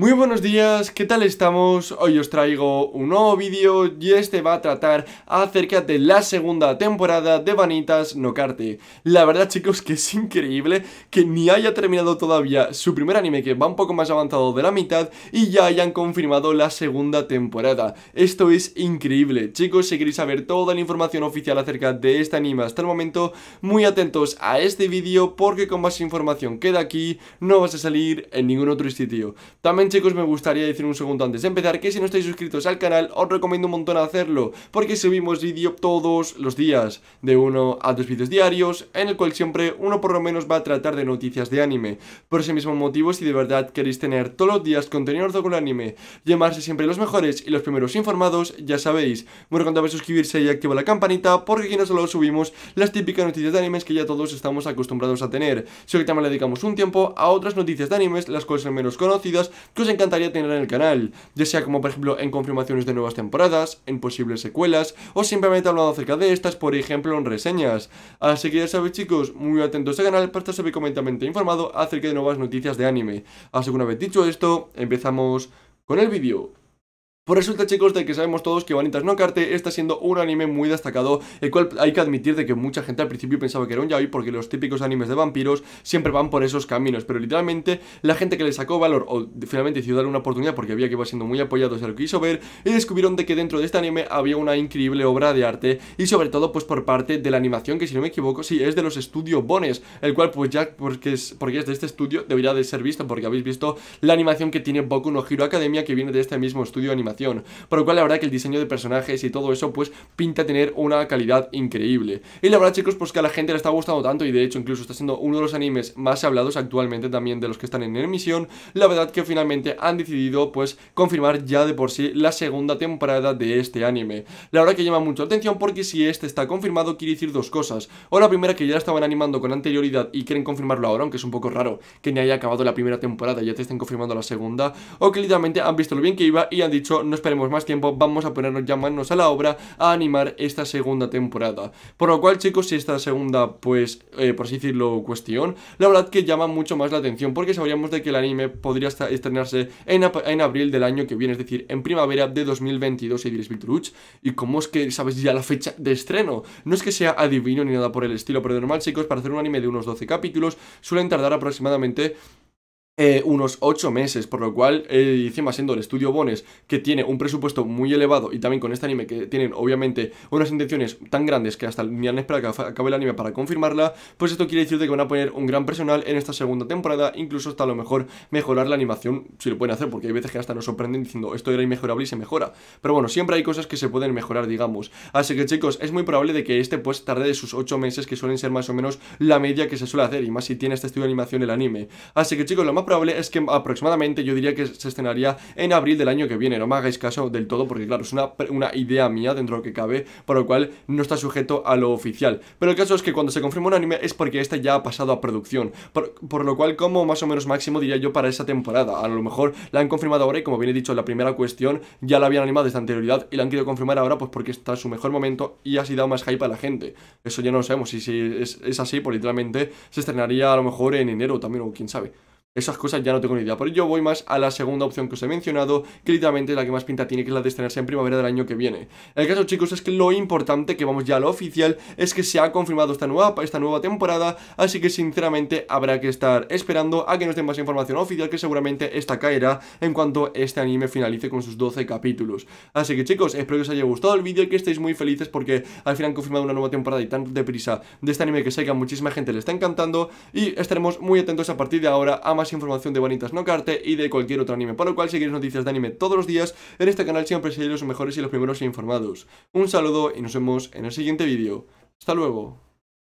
Muy buenos días, ¿qué tal estamos? Hoy os traigo un nuevo vídeo y este va a tratar acerca de la segunda temporada de Vanitas no Carte. La verdad chicos que es increíble que ni haya terminado todavía su primer anime que va un poco más avanzado de la mitad y ya hayan confirmado la segunda temporada. Esto es increíble. Chicos, si queréis saber toda la información oficial acerca de este anime hasta el momento, muy atentos a este vídeo porque con más información queda aquí no vas a salir en ningún otro sitio. También chicos, me gustaría decir un segundo antes de empezar que si no estáis suscritos al canal, os recomiendo un montón hacerlo, porque subimos vídeo todos los días, de uno a dos vídeos diarios, en el cual siempre uno por lo menos va a tratar de noticias de anime. Por ese mismo motivo, si de verdad queréis tener todos los días contenido con el anime, llamarse siempre los mejores y los primeros informados, ya sabéis. Bueno, recomendable suscribirse y activar la campanita, porque aquí no solo subimos las típicas noticias de animes que ya todos estamos acostumbrados a tener, sino que también le dedicamos un tiempo a otras noticias de animes, las cuales son menos conocidas, que os encantaría tener en el canal, ya sea como por ejemplo en confirmaciones de nuevas temporadas, en posibles secuelas o simplemente hablando acerca de estas, por ejemplo en reseñas. Así que ya sabéis chicos, muy atentos al canal para estar completamente informado acerca de nuevas noticias de anime. Así que una vez dicho esto, empezamos con el vídeo. Pues resulta chicos de que sabemos todos que Vanitas no Carte está siendo un anime muy destacado, el cual hay que admitir de que mucha gente al principio pensaba que era un yaoi porque los típicos animes de vampiros siempre van por esos caminos, pero literalmente la gente que le sacó valor o finalmente decidió darle una oportunidad porque había que iba siendo muy apoyado, se lo quiso ver y descubrieron de que dentro de este anime había una increíble obra de arte y sobre todo pues por parte de la animación que si no me equivoco sí es de los estudios Bones, el cual pues ya porque es, porque es de este estudio debería de ser visto porque habéis visto la animación que tiene Boku no Hero Academia que viene de este mismo estudio de animación por lo cual la verdad que el diseño de personajes y todo eso pues pinta tener una calidad increíble. Y la verdad chicos pues que a la gente le está gustando tanto y de hecho incluso está siendo uno de los animes más hablados actualmente también de los que están en emisión. La verdad que finalmente han decidido pues confirmar ya de por sí la segunda temporada de este anime. La verdad que llama mucho atención porque si este está confirmado quiere decir dos cosas. O la primera que ya la estaban animando con anterioridad y quieren confirmarlo ahora, aunque es un poco raro que ni haya acabado la primera temporada y ya te estén confirmando la segunda. O que literalmente han visto lo bien que iba y han dicho no esperemos más tiempo, vamos a ponernos ya manos a la obra a animar esta segunda temporada. Por lo cual, chicos, si esta segunda, pues, eh, por así decirlo, cuestión, la verdad que llama mucho más la atención porque sabríamos de que el anime podría estrenarse en, abril del año que viene, es decir, en primavera de 2022, si diréis y cómo es que sabes ya la fecha de estreno. No es que sea adivino ni nada por el estilo, pero de normal, chicos, para hacer un anime de unos 12 capítulos suelen tardar aproximadamente eh, unos 8 meses, por lo cual, eh, encima siendo el estudio Bones, que tiene un presupuesto muy elevado, y también con este anime que tienen obviamente unas intenciones tan grandes que hasta ni han esperado que acabe el anime para confirmarla, pues esto quiere decir que van a poner un gran personal en esta segunda temporada, incluso hasta a lo mejor mejorar la animación, si lo pueden hacer, porque hay veces que hasta nos sorprenden diciendo esto era inmejorable y se mejora. Pero bueno, siempre hay cosas que se pueden mejorar, digamos. Así que chicos, es muy probable de que este pues tarde de sus 8 meses, que suelen ser más o menos la media que se suele hacer, y más si tiene este estudio de animación el anime. Así que chicos, lo más probable es que aproximadamente yo diría que se estrenaría en abril del año que viene. No me hagáis caso del todo porque claro, es una, una idea mía dentro de lo que cabe, por lo cual no está sujeto a lo oficial. Pero el caso es que cuando se confirma un anime es porque este ya ha pasado a producción. Por, lo cual como más o menos máximo diría yo para esa temporada. A lo mejor la han confirmado ahora y como bien he dicho en la primera cuestión ya la habían animado desde anterioridad y la han querido confirmar ahora pues porque está en su mejor momento y así da más hype a la gente. Eso ya no lo sabemos y si es, es así pues literalmente se estrenaría a lo mejor en enero también o quién sabe esas cosas ya no tengo ni idea. pero yo voy más a la segunda opción que os he mencionado, que literalmente es la que más pinta tiene, que es la de estrenarse en primavera del año que viene. El caso, chicos, es que lo importante, que vamos ya a lo oficial, es que se ha confirmado esta nueva, esta nueva temporada, así que sinceramente habrá que estar esperando a que nos den más información oficial, que seguramente esta caerá en cuanto este anime finalice con sus 12 capítulos. Así que chicos, espero que os haya gustado el vídeo y que estéis muy felices porque al final han confirmado una nueva temporada y tan deprisa de este anime que sé que a muchísima gente le está encantando y estaremos muy atentos a partir de ahora a más información de Vanitas No Carte y de cualquier otro anime, por lo cual si queréis noticias de anime todos los días, en este canal siempre seréis los mejores y los primeros informados. Un saludo y nos vemos en el siguiente vídeo. Hasta luego.